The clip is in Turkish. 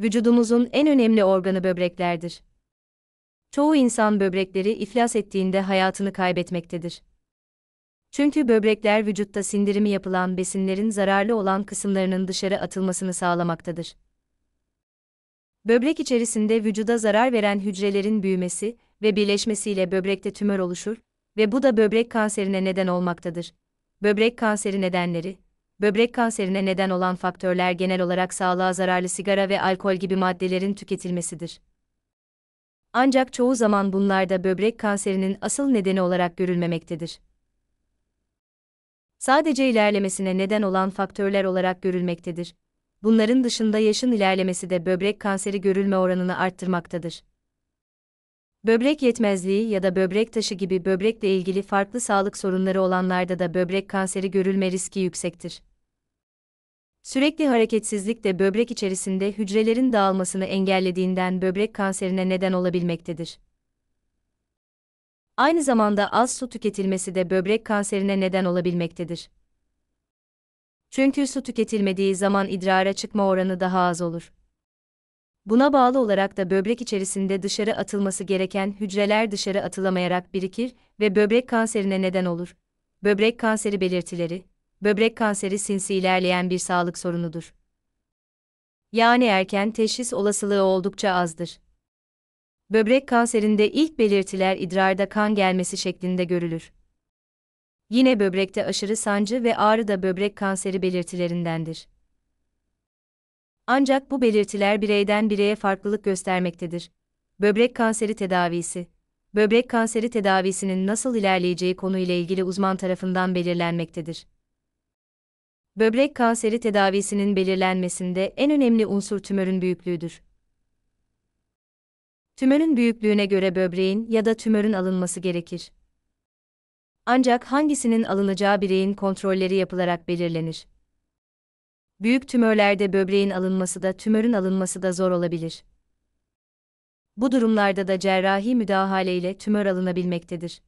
vücudumuzun en önemli organı böbreklerdir. Çoğu insan böbrekleri iflas ettiğinde hayatını kaybetmektedir. Çünkü böbrekler vücutta sindirimi yapılan besinlerin zararlı olan kısımlarının dışarı atılmasını sağlamaktadır. Böbrek içerisinde vücuda zarar veren hücrelerin büyümesi ve birleşmesiyle böbrekte tümör oluşur ve bu da böbrek kanserine neden olmaktadır. Böbrek kanseri nedenleri böbrek kanserine neden olan faktörler genel olarak sağlığa zararlı sigara ve alkol gibi maddelerin tüketilmesidir. Ancak çoğu zaman bunlarda böbrek kanserinin asıl nedeni olarak görülmemektedir. Sadece ilerlemesine neden olan faktörler olarak görülmektedir. Bunların dışında yaşın ilerlemesi de böbrek kanseri görülme oranını arttırmaktadır. Böbrek yetmezliği ya da böbrek taşı gibi böbrekle ilgili farklı sağlık sorunları olanlarda da böbrek kanseri görülme riski yüksektir. Sürekli hareketsizlik de böbrek içerisinde hücrelerin dağılmasını engellediğinden böbrek kanserine neden olabilmektedir. Aynı zamanda az su tüketilmesi de böbrek kanserine neden olabilmektedir. Çünkü su tüketilmediği zaman idrara çıkma oranı daha az olur. Buna bağlı olarak da böbrek içerisinde dışarı atılması gereken hücreler dışarı atılamayarak birikir ve böbrek kanserine neden olur. Böbrek kanseri belirtileri, böbrek kanseri sinsi ilerleyen bir sağlık sorunudur. Yani erken teşhis olasılığı oldukça azdır. Böbrek kanserinde ilk belirtiler idrarda kan gelmesi şeklinde görülür. Yine böbrekte aşırı sancı ve ağrı da böbrek kanseri belirtilerindendir. Ancak bu belirtiler bireyden bireye farklılık göstermektedir. Böbrek kanseri tedavisi Böbrek kanseri tedavisinin nasıl ilerleyeceği konuyla ilgili uzman tarafından belirlenmektedir. Böbrek kanseri tedavisinin belirlenmesinde en önemli unsur tümörün büyüklüğüdür. Tümörün büyüklüğüne göre böbreğin ya da tümörün alınması gerekir. Ancak hangisinin alınacağı bireyin kontrolleri yapılarak belirlenir. Büyük tümörlerde böbreğin alınması da tümörün alınması da zor olabilir. Bu durumlarda da cerrahi müdahale ile tümör alınabilmektedir.